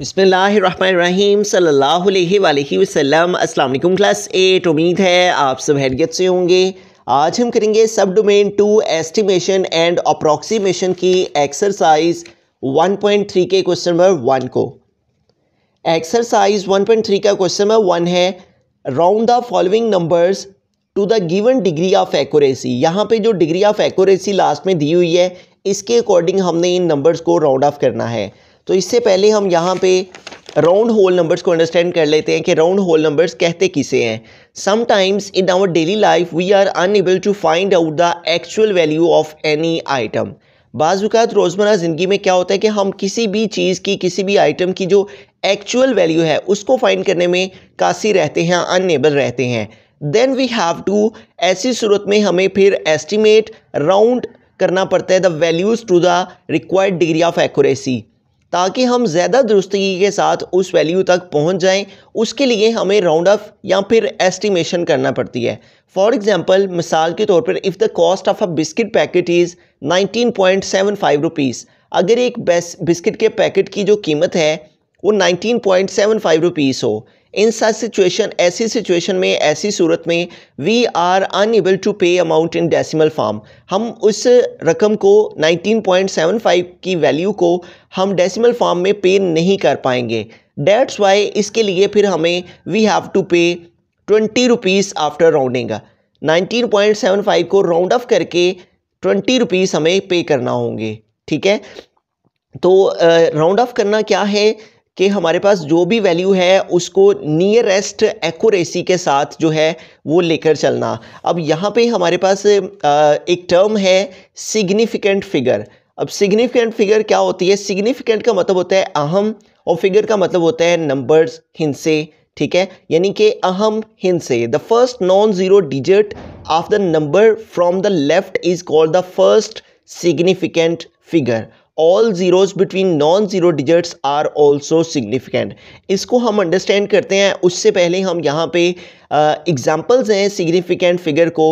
बिसमीम अस्सलाम वालेकुम क्लास एट तो उम्मीद है आप सब हैरियत से होंगे आज हम करेंगे sub domain to estimation and approximation की एक्सरसाइज 1.3 के क्वेश्चन नंबर वन को एक्सरसाइज 1.3 का क्वेश्चन नंबर वन है round the following numbers to the given degree of accuracy यहाँ पे जो डिग्री ऑफ एक्यूरेसी लास्ट में दी हुई है इसके अकॉर्डिंग हमने इन नंबर्स को राउंड ऑफ करना है तो इससे पहले हम यहाँ पे राउंड होल नंबर्स को अंडरस्टैंड कर लेते हैं कि राउंड होल नंबर्स कहते किसे हैं sometimes in our daily life we are unable to find out the actual value of any item बाज़ात रोज़मर्रा ज़िंदगी में क्या होता है कि हम किसी भी चीज़ की किसी भी आइटम की जो एक्चुअल वैल्यू है उसको फाइंड करने में कासी रहते हैं अनएबल रहते हैं देन वी हैव टू ऐसी सूरत में हमें फिर एस्टिमेट राउंड करना पड़ता है the values to the required degree of accuracy ताकि हम ज़्यादा दुरुस्तगी के साथ उस वैल्यू तक पहुंच जाएं उसके लिए हमें राउंड ऑफ या फिर एस्टिमेशन करना पड़ती है फॉर एग्ज़ाम्पल मिसाल के तौर पर if the cost of a biscuit packet is nineteen point seven five अगर एक बिस्किट के पैकेट की जो कीमत है वो नाइनटीन पॉइंट सेवन फाइव हो इन सच सिचुएशन ऐसी सिचुएशन में ऐसी सूरत में we are unable to pay amount in decimal form हम उस रकम को 19.75 की वैल्यू को हम डेसिमल फॉर्म में पे नहीं कर पाएंगे डेट्स वाई इसके लिए फिर हमें we have to pay twenty rupees after rounding 19.75 को राउंड ऑफ करके ट्वेंटी रुपीज़ हमें पे करना होंगे ठीक है तो राउंड uh, ऑफ करना क्या है कि हमारे पास जो भी वैल्यू है उसको नियरेस्ट एक्यूरेसी के साथ जो है वो लेकर चलना अब यहाँ पे हमारे पास एक टर्म है सिग्निफिकेंट फिगर अब सिग्निफिकेंट फिगर क्या होती है सिग्निफिकेंट का मतलब होता है अहम और फिगर का मतलब होता है नंबर्स हिंसे ठीक है यानी कि अहम हिंसे the first non zero digit of the number from the left is called the first significant figure all zeros between non zero digits are also significant इसको हम अंडरस्टैंड करते हैं उससे पहले हम यहाँ पे एग्जाम्पल्स हैं सिग्निफिकेंट फिगर को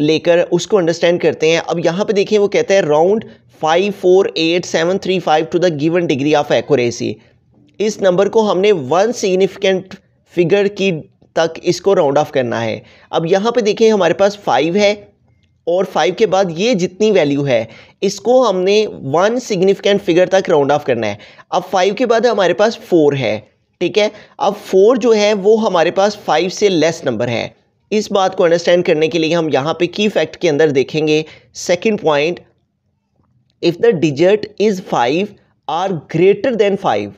लेकर उसको अंडरस्टैंड करते हैं अब यहाँ पे देखिए वो कहते हैं round five four eight seven three five to the given degree of accuracy इस नंबर को हमने वन सिग्निफिकेंट फिगर की तक इसको राउंड ऑफ करना है अब यहाँ पे देखें हमारे पास फाइव है और फाइव के बाद ये जितनी वैल्यू है इसको हमने वन सिग्निफिकेंट फिगर तक राउंड ऑफ करना है अब फाइव के बाद हमारे पास फोर है ठीक है अब फोर जो है वो हमारे पास फाइव से लेस नंबर है इस बात को अंडरस्टैंड करने के लिए हम यहाँ पे की फैक्ट के अंदर देखेंगे second point if the digit is five or greater than five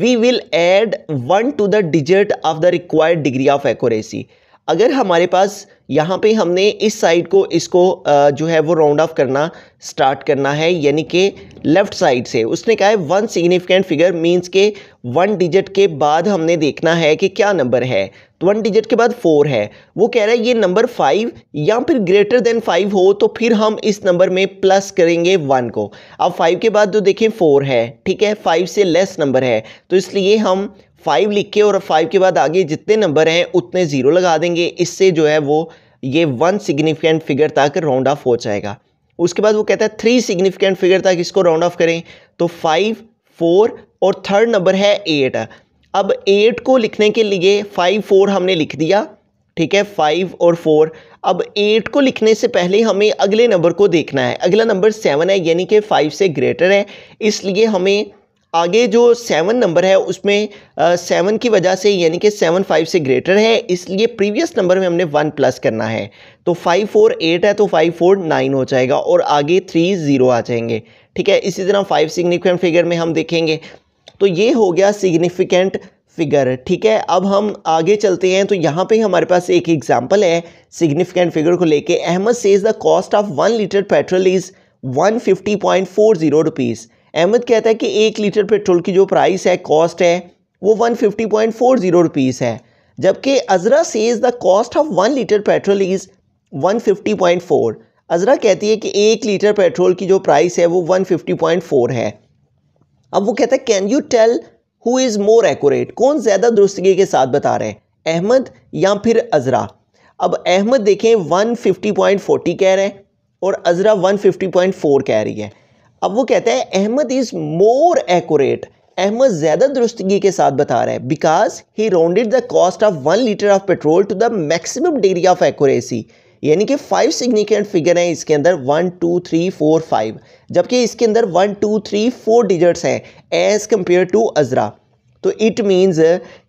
we will add one to the digit of the required degree of accuracy अगर हमारे पास यहाँ पे हमने इस साइड को इसको जो है वो राउंड ऑफ करना स्टार्ट करना है यानी कि लेफ़्ट साइड से उसने कहा है वन सिग्निफिकेंट फिगर मींस के वन डिजिट के बाद हमने देखना है कि क्या नंबर है तो वन डिजिट के बाद फोर है वो कह रहा है ये नंबर फाइव या फिर ग्रेटर देन फाइव हो तो फिर हम इस नंबर में प्लस करेंगे वन को अब फाइव के बाद जो देखें फोर है ठीक है फाइव से लेस नंबर है तो इसलिए हम फाइव लिख के और फाइव के बाद आगे जितने नंबर हैं उतने ज़ीरो लगा देंगे इससे जो है वो ये वन सिग्निफिकेंट फिगर तक राउंड ऑफ हो जाएगा उसके बाद वो कहता है थ्री सिग्निफिकेंट फिगर तक इसको राउंड ऑफ करें तो फाइव फोर और थर्ड नंबर है एट अब एट को लिखने के लिए फाइव फोर हमने लिख दिया ठीक है फाइव और फोर अब एट को लिखने से पहले हमें अगले नंबर को देखना है अगला नंबर सेवन है यानी कि फाइव से ग्रेटर है इसलिए हमें आगे जो सेवन नंबर है उसमें सेवन की वजह से यानी कि सेवन फाइव से ग्रेटर है इसलिए प्रीवियस नंबर में हमने वन प्लस करना है तो फाइव फोर एट है तो फाइव फोर नाइन हो जाएगा और आगे थ्री ज़ीरो आ जाएंगे ठीक है इसी तरह फाइव सिग्निफिकेंट फिगर में हम देखेंगे तो ये हो गया सिग्निफिकेंट फिगर ठीक है अब हम आगे चलते हैं तो यहाँ पे हमारे पास एक एग्जांपल है सिग्निफिकेंट फिगर को लेके Ahmed says the cost of one litre petrol is one fifty point four zero rupees Ahmed कहता है कि एक लीटर पेट्रोल की जो प्राइस है कॉस्ट है वो one fifty point four zero rupees है जबकि Azra says the cost of one litre petrol is one fifty point four Azra कहती है कि एक लीटर पेट्रोल की जो प्राइस है वो वन फिफ्टी पॉइंट फोर है अब वो कहता है can you tell who is more accurate कौन ज़्यादा दुरुस्तगी के साथ बता रहे हैं अहमद या फिर अजरा अब अहमद देखें वन फिफ्टी पॉइंट फोर्टी कह रहे हैं और Azra one fifty point four कह रही है अब वो कहता है Ahmed is more accurate Ahmed ज़्यादा दुरुस्तगी के साथ बता रहा है because he rounded the cost of one litre of petrol to the maximum degree of accuracy यानी कि फाइव सिग्निफिकेंट फिगर हैं इसके अंदर one two three four five जबकि इसके अंदर one two three four digits हैं एज़ कम्पेयर टू अजरा तो इट मीन्स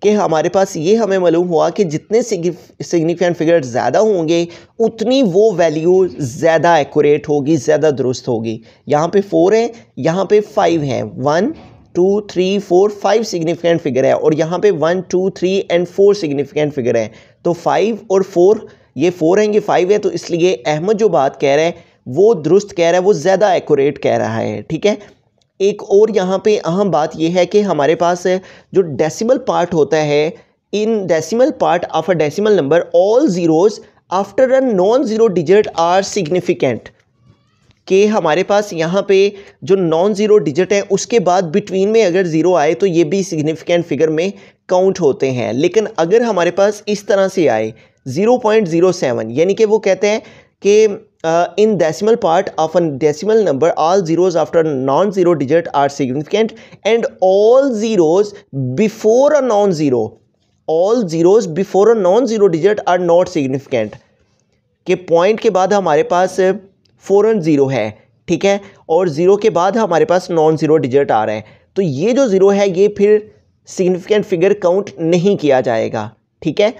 कि हमारे पास ये हमें मालूम हुआ कि जितने सिग्निफिकेंट फिगर ज़्यादा होंगे उतनी वो वैल्यू ज़्यादा एक्यूरेट होगी ज़्यादा दुरुस्त होगी यहाँ पे फोर है यहाँ पे फाइव है one two three four five significant figure है और यहाँ पे one two three and four significant figure है तो फाइव और फोर ये फोर हैं ये फाइव है तो इसलिए अहमद जो बात कह रहे हैं वो दुरुस्त कह रहा है वो ज़्यादा एक्यूरेट कह रहा है ठीक है एक और यहाँ पे अहम बात यह है कि हमारे पास जो डेसिमल पार्ट होता है in decimal part of a decimal number all zeros after a non zero digit are significant कि हमारे पास यहाँ पे जो नॉन ज़ीरो डिजिट है उसके बाद बिटवीन में अगर ज़ीरो आए तो ये भी सिग्निफिकेंट फिगर में काउंट होते हैं लेकिन अगर हमारे पास इस तरह से आए ज़ीरो पॉइंट ज़ीरो सेवन यानी कि वो कहते हैं कि in decimal part of a decimal number all zeros after non zero digit are significant and all zeros before a non zero all zeros before a non zero digit are not significant के point के बाद हमारे पास four फ़ौरन zero है ठीक है और zero के बाद हमारे पास नॉन ज़ीरो डिजिट आ रहे हैं तो ये जो ज़ीरो है ये फिर सिग्निफिकेंट फिगर काउंट नहीं किया जाएगा ठीक है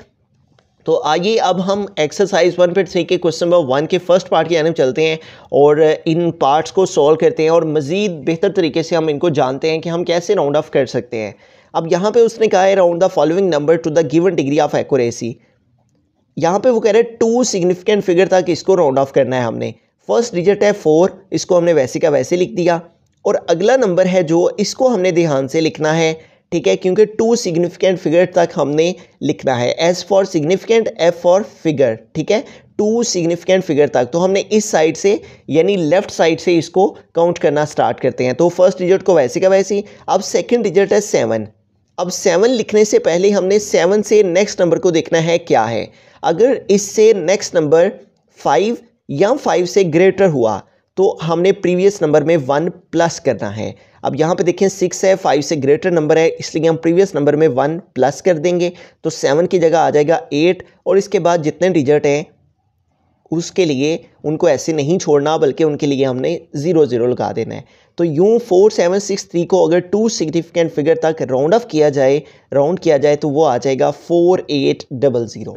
तो आइए अब हम एक्सरसाइज वन फिट थ्री के क्वेश्चन नंबर वन के फर्स्ट पार्ट की जानब चलते हैं और इन पार्ट्स को सॉल्व करते हैं और मज़ीद बेहतर तरीके से हम इनको जानते हैं कि हम कैसे राउंड ऑफ कर सकते हैं अब यहाँ पे उसने कहा है round the following number to the given degree of accuracy यहाँ पे वो कह रहे हैं टू सिग्निफिकेंट फिगर कि इसको राउंड ऑफ करना है हमने फर्स्ट डिजिट है फोर इसको हमने वैसे का वैसे लिख दिया और अगला नंबर है जो इसको हमने ध्यान से लिखना है ठीक है क्योंकि टू सिग्निफिकेंट फिगर तक हमने लिखना है S for significant F for figure ठीक है टू सिग्निफिकेंट फिगर तक तो हमने इस साइड से यानी लेफ्ट साइड से इसको काउंट करना स्टार्ट करते हैं तो फर्स्ट डिजिट को वैसे का वैसे अब सेकेंड डिजिट है सेवन अब सेवन लिखने से पहले हमने सेवन से नेक्स्ट नंबर को देखना है क्या है अगर इससे नेक्स्ट नंबर फाइव या फाइव से ग्रेटर हुआ तो हमने प्रीवियस नंबर में वन प्लस करना है अब यहाँ पे देखें सिक्स है फाइव से ग्रेटर नंबर है इसलिए हम प्रीवियस नंबर में वन प्लस कर देंगे तो सेवन की जगह आ जाएगा एट और इसके बाद जितने डिजिट हैं उसके लिए उनको ऐसे नहीं छोड़ना बल्कि उनके लिए हमने ज़ीरो ज़ीरो लगा देना है तो यूँ फोर सेवन सिक्स थ्री को अगर टू सिग्निफिकेंट फिगर तक राउंड ऑफ किया जाए राउंड किया जाए तो वो आ जाएगा फोर एट डबल ज़ीरो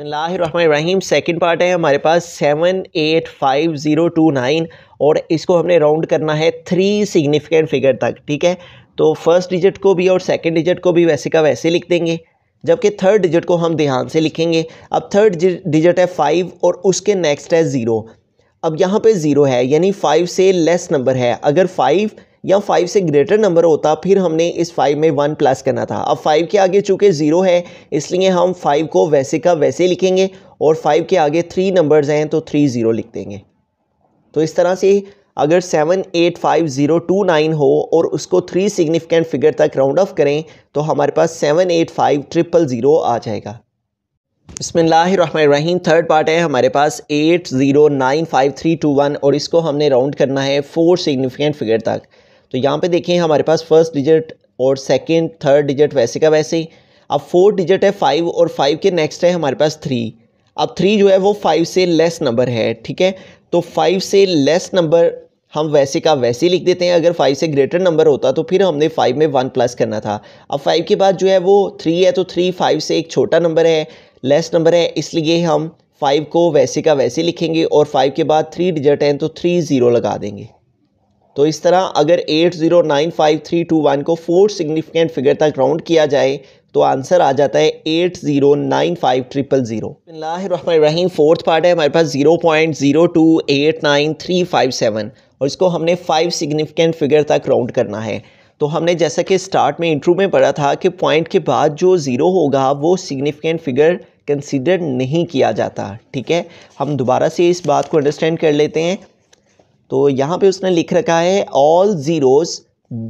लाहीम सेकेंड पार्ट है हमारे पास seven eight five zero two nine और इसको हमने राउंड करना है थ्री सिग्निफिकेंट फिगर तक ठीक है तो फर्स्ट डिजिट को भी और सेकेंड डिजिट को भी वैसे का वैसे लिख देंगे जबकि थर्ड डिजिट को हम ध्यान से लिखेंगे अब थर्ड डिजिट है फाइव और उसके नेक्स्ट है ज़ीरो अब यहाँ पे ज़ीरो है यानी फाइव से लेस नंबर है अगर फाइव या फाइव से ग्रेटर नंबर होता फिर हमने इस फाइव में वन प्लस करना था अब फाइव के आगे चूँकि ज़ीरो है इसलिए हम फाइव को वैसे का वैसे लिखेंगे और फाइव के आगे थ्री नंबर्स हैं तो थ्री ज़ीरो लिख देंगे तो इस तरह से अगर seven eight five zero two nine हो और उसको थ्री सिग्निफिकेंट फिगर तक राउंड ऑफ करें तो हमारे पास seven eight five triple zero आ जाएगा बसमीम थर्ड पार्ट है हमारे पास eight zero nine five three two one और इसको हमने राउंड करना है फोर सिग्निफिकेंट फिगर तक तो यहाँ पे देखें हमारे पास फर्स्ट डिजिट और सेकंड थर्ड डिजिट वैसे का वैसे अब फोर डिजिट है फाइव और फाइव के नेक्स्ट है हमारे पास थ्री अब थ्री जो है वो फाइव से लेस नंबर है ठीक है तो फाइव से लेस नंबर हम वैसे का वैसे लिख देते हैं अगर फाइव से ग्रेटर नंबर होता तो फिर हमने फाइव में वन प्लस करना था अब फाइव के बाद जो है वो थ्री है तो थ्री फाइव से एक छोटा नंबर है लेस नंबर है इसलिए हम फाइव को वैसे का वैसे लिखेंगे और फाइव के बाद थ्री डिजिट हैं तो थ्री ज़ीरो लगा देंगे तो इस तरह अगर 8095321 को फोर्थ सिग्निफिकेंट फिगर तक राउंड किया जाए तो आंसर आ जाता है eight zero nine five triple zero fourth part है हमारे पास zero point zero two eight nine three five seven और इसको हमने फाइव सिग्निफिकेंट फिगर तक राउंड करना है तो हमने जैसा कि स्टार्ट में इंटरव्यू में पढ़ा था कि पॉइंट के बाद जो ज़ीरो होगा वो सिग्निफिकेंट फिगर कंसिडर नहीं किया जाता ठीक है हम दोबारा से इस बात को अंडरस्टैंड कर लेते हैं तो यहाँ पे उसने लिख रखा है all zeros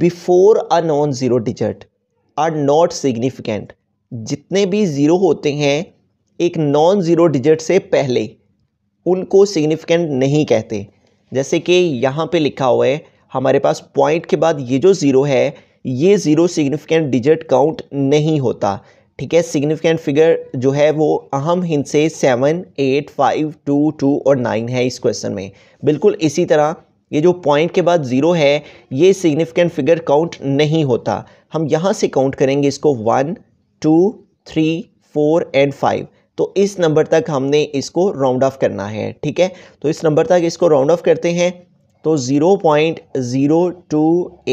before a non zero digit are not significant जितने भी ज़ीरो होते हैं एक नॉन ज़ीरो डिजिट से पहले उनको सिग्निफिकेंट नहीं कहते जैसे कि यहाँ पे लिखा हुआ है हमारे पास पॉइंट के बाद ये जो ज़ीरो है ये ज़ीरो सिग्निफिकेंट डिजिट काउंट नहीं होता ठीक है सिग्निफिकेंट फिगर जो है वो अहम हिंसे seven eight five two two और नाइन है इस क्वेश्चन में बिल्कुल इसी तरह ये जो पॉइंट के बाद ज़ीरो है ये सिग्निफिकेंट फिगर काउंट नहीं होता हम यहाँ से काउंट करेंगे इसको one two three four and five तो इस नंबर तक हमने इसको राउंड ऑफ करना है ठीक है तो इस नंबर तक इसको राउंड ऑफ करते हैं तो zero point zero two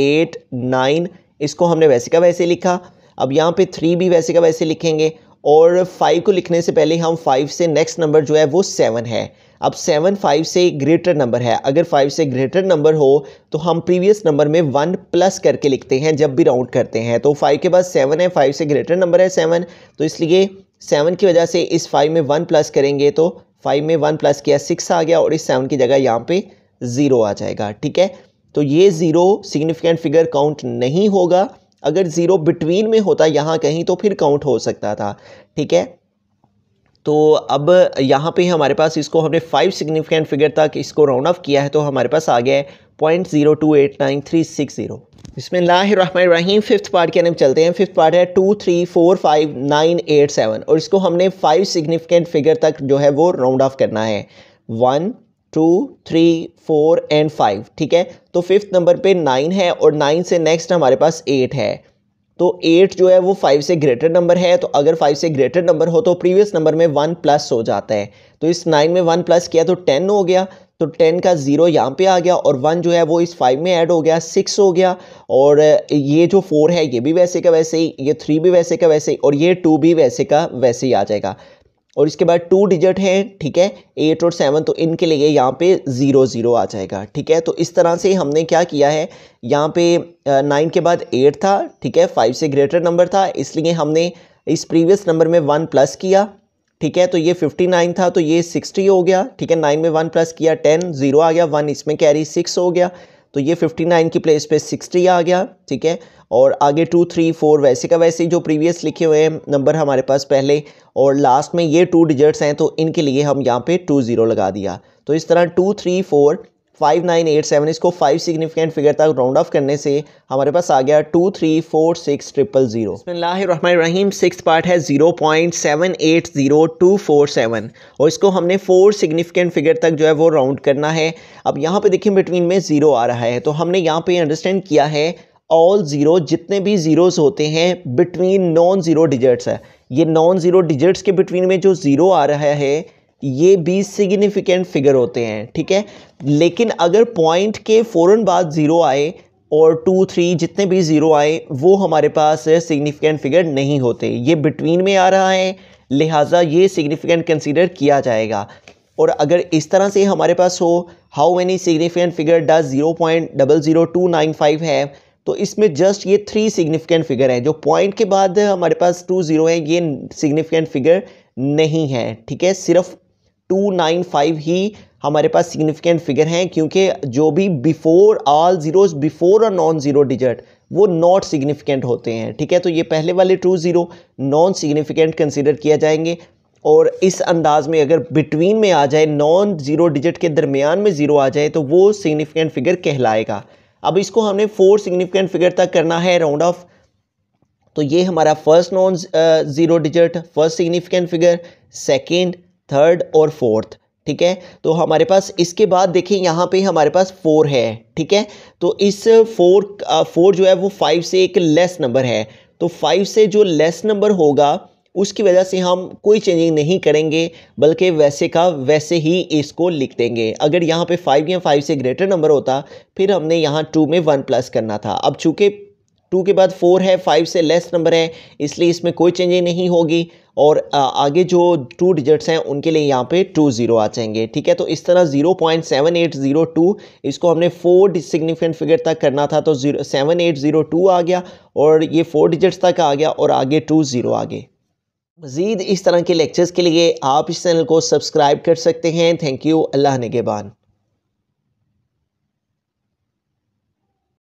eight nine इसको हमने वैसे का वैसे लिखा अब यहाँ पे थ्री भी वैसे का वैसे लिखेंगे और फाइव को लिखने से पहले हम फाइव से नेक्स्ट नंबर जो है वो सेवन है अब सेवन फाइव से ग्रेटर नंबर है अगर फाइव से ग्रेटर नंबर हो तो हम प्रीवियस नंबर में वन प्लस करके लिखते हैं जब भी राउंड करते हैं तो फाइव के बाद सेवन है फाइव से ग्रेटर नंबर है सेवन तो इसलिए सेवन की वजह से इस फाइव में वन प्लस करेंगे तो फाइव में वन प्लस किया सिक्स आ गया और इस सेवन की जगह यहाँ पे ज़ीरो आ जाएगा ठीक है तो ये ज़ीरो सिग्निफिकेंट फिगर काउंट नहीं होगा अगर ज़ीरो बिटवीन में होता यहाँ कहीं तो फिर काउंट हो सकता था ठीक है तो अब यहाँ पे हमारे पास इसको हमने फाइव सिग्निफिकेंट फिगर तक इसको राउंड ऑफ किया है तो हमारे पास आ गया है point zero two eight nine three six zero इसमें रहीम फिफ्थ पार्ट के नाम चलते हैं फिफ्थ पार्ट है two three four five nine eight seven और इसको हमने फाइव सिग्निफिकेंट फिगर तक जो है वो राउंड ऑफ करना है one two three four and five ठीक है तो फिफ्थ नंबर पे नाइन है और नाइन से नेक्स्ट हमारे पास एट है तो एट जो है वो फाइव से ग्रेटर नंबर है तो अगर फाइव से ग्रेटर नंबर हो तो प्रीवियस नंबर में वन प्लस हो जाता है तो इस नाइन में वन प्लस किया तो टेन हो गया तो टेन का ज़ीरो यहाँ पे आ गया और वन जो है वो इस फाइव में ऐड हो गया सिक्स हो गया और ये जो फोर है ये भी वैसे का वैसे ही ये थ्री भी वैसे का वैसे ही और ये टू भी वैसे का वैसे ही आ जाएगा और इसके बाद टू डिजिट हैं ठीक है एट और सेवन तो इनके लिए यहाँ पे ज़ीरो ज़ीरो आ जाएगा ठीक है तो इस तरह से हमने क्या किया है यहाँ पे नाइन के बाद एट था ठीक है फाइव से ग्रेटर नंबर था इसलिए हमने इस प्रीवियस नंबर में वन प्लस किया ठीक है तो ये फिफ्टी नाइन था तो ये सिक्सटी हो गया ठीक है नाइन में वन प्लस किया टेन ज़ीरो आ गया वन इसमें कैरी सिक्स हो गया तो ये 59 की प्लेस पे 60 आ गया ठीक है और आगे टू थ्री फोर वैसे का वैसे जो प्रीवियस लिखे हुए हैं नंबर हमारे पास पहले और लास्ट में ये टू डिजिट्स हैं तो इनके लिए हम यहाँ पे टू ज़ीरो लगा दिया तो इस तरह two three four five nine eight seven इसको फाइव सिग्निफिकेंट फिगर तक राउंड ऑफ करने से हमारे पास आ गया two three four six triple zero रहीम सिक्स पार्ट है zero point seven eight zero two four seven और इसको हमने फोर सिग्निफिकेंट फिगर तक जो है वो राउंड करना है अब यहाँ पे देखिए बिटवीन में ज़ीरो आ रहा है तो हमने यहाँ पे अंडरस्टैंड किया है ऑल ज़ीरो जितने भी ज़ीरोज़ होते हैं बिटवीन नॉन ज़ीरो डिजिट्स है ये नॉन ज़ीरो डिजिट्स के बिटवीन में जो ज़ीरो आ रहा है ये भी सिग्निफिकेंट फिगर होते हैं ठीक है लेकिन अगर पॉइंट के फ़ौरन बाद ज़ीरो आए और टू थ्री जितने भी ज़ीरो आए वो हमारे पास सिग्निफिकेंट फिगर नहीं होते ये बिटवीन में आ रहा है लिहाजा ये सिग्निफिकेंट कंसिडर किया जाएगा और अगर इस तरह से हमारे पास हो how many significant figure does zero point double zero two nine five है तो इसमें जस्ट ये थ्री सिग्निफिकेंट फिगर हैं जो पॉइंट के बाद हमारे पास टू ज़ीरो है ये सिग्निफिकेंट फिगर नहीं है ठीक है सिर्फ टू नाइन फाइव ही हमारे पास सिग्निफिकेंट फिगर हैं क्योंकि जो भी बिफोर ऑल ज़ीरोज बिफोर और नॉन ज़ीरो डिजिट वो नॉट सिग्निफिकेंट होते हैं ठीक है तो ये पहले वाले two zero non significant consider किया जाएंगे और इस अंदाज में अगर बिटवीन में आ जाए नॉन ज़ीरो डिजिट के दरमियान में ज़ीरो आ जाए तो वो सिग्निफिकेंट फिगर कहलाएगा अब इसको हमने फोर सिग्निफिकेंट फिगर तक करना है राउंड ऑफ तो ये हमारा first non zero digit first significant figure second third और फोर्थ ठीक है तो हमारे पास इसके बाद देखें यहाँ पे हमारे पास फोर है ठीक है तो इस फोर फोर जो है वो फाइव से एक लेस नंबर है तो फाइव से जो लेस नंबर होगा उसकी वजह से हम कोई चेंजिंग नहीं करेंगे बल्कि वैसे का वैसे ही इसको लिख देंगे अगर यहाँ पे फाइव या फाइव से ग्रेटर नंबर होता फिर हमने यहाँ टू में वन प्लस करना था अब चूँकि टू के बाद फोर है फाइव से लेस नंबर है इसलिए इसमें कोई चेंजिंग नहीं होगी और आगे जो टू डिजिट्स हैं उनके लिए यहाँ पे टू ज़ीरो आ जाएंगे ठीक है तो इस तरह zero point seven eight zero two इसको हमने फोर सिग्निफिकेंट फिगर तक करना था तो zero seven eight zero two आ गया और ये फोर डिजिट्स तक आ गया और आगे टू ज़ीरो आ गए मज़ीद इस तरह के लेक्चर्स के लिए आप इस चैनल को सब्सक्राइब कर सकते हैं थैंक यू अल्लाह नगेबान